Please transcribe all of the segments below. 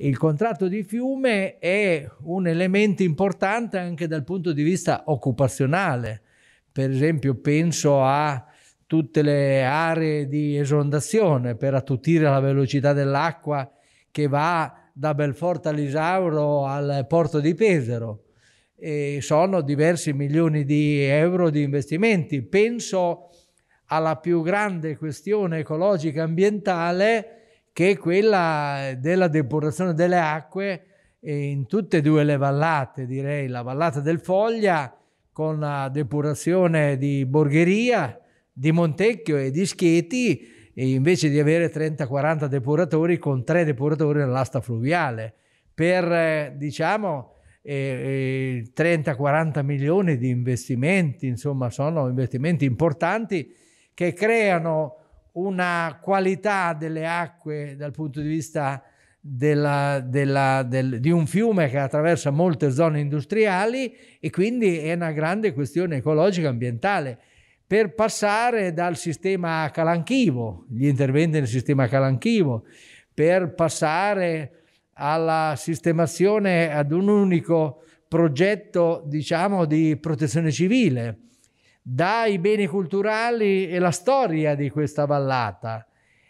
il contratto di fiume è un elemento importante anche dal punto di vista occupazionale. Per esempio penso a tutte le aree di esondazione per attutire la velocità dell'acqua che va da Belforte all'Isauro al porto di Pesaro. E sono diversi milioni di euro di investimenti. Penso alla più grande questione ecologica ambientale che è quella della depurazione delle acque in tutte e due le vallate, direi la vallata del Foglia con la depurazione di Borgheria, di Montecchio e di Schieti, e invece di avere 30-40 depuratori con tre depuratori nell'asta fluviale, per eh, diciamo 30-40 milioni di investimenti, insomma sono investimenti importanti che creano una qualità delle acque dal punto di vista della, della, del, di un fiume che attraversa molte zone industriali e quindi è una grande questione ecologica e ambientale. Per passare dal sistema calanchivo, gli interventi nel sistema calanchivo, per passare alla sistemazione ad un unico progetto diciamo, di protezione civile dai beni culturali e la storia di questa vallata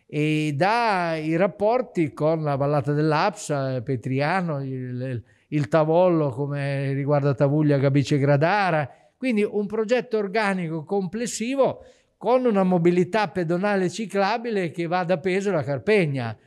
e dai rapporti con la vallata dell'Apsa, Petriano, il, il Tavollo come riguarda Tavuglia, Gabice Gradara. Quindi un progetto organico complessivo con una mobilità pedonale ciclabile che va da Pesaro a Carpegna.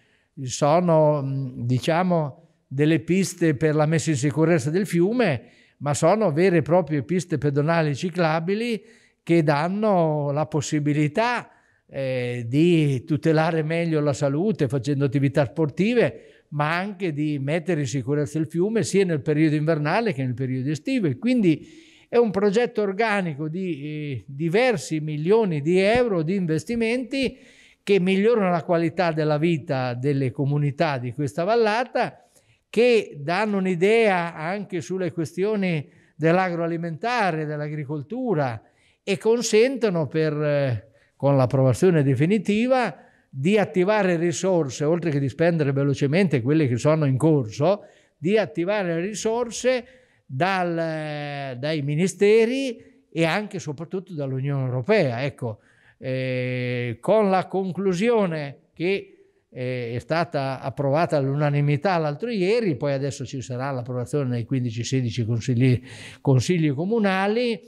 Sono, diciamo, delle piste per la messa in sicurezza del fiume ma sono vere e proprie piste pedonali ciclabili che danno la possibilità eh, di tutelare meglio la salute facendo attività sportive, ma anche di mettere in sicurezza il fiume sia nel periodo invernale che nel periodo estivo. Quindi è un progetto organico di eh, diversi milioni di euro di investimenti che migliorano la qualità della vita delle comunità di questa vallata che danno un'idea anche sulle questioni dell'agroalimentare, dell'agricoltura e consentono per, eh, con l'approvazione definitiva di attivare risorse, oltre che di spendere velocemente quelle che sono in corso, di attivare risorse dal, eh, dai ministeri e anche e soprattutto dall'Unione Europea. Ecco, eh, con la conclusione che è stata approvata all'unanimità l'altro ieri, poi adesso ci sarà l'approvazione nei 15-16 consigli, consigli comunali,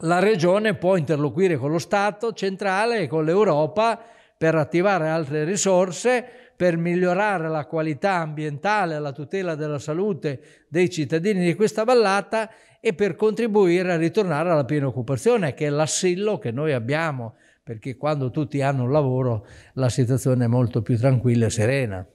la regione può interloquire con lo Stato centrale e con l'Europa per attivare altre risorse, per migliorare la qualità ambientale, la tutela della salute dei cittadini di questa vallata e per contribuire a ritornare alla piena occupazione, che è l'assillo che noi abbiamo perché quando tutti hanno un lavoro la situazione è molto più tranquilla e serena.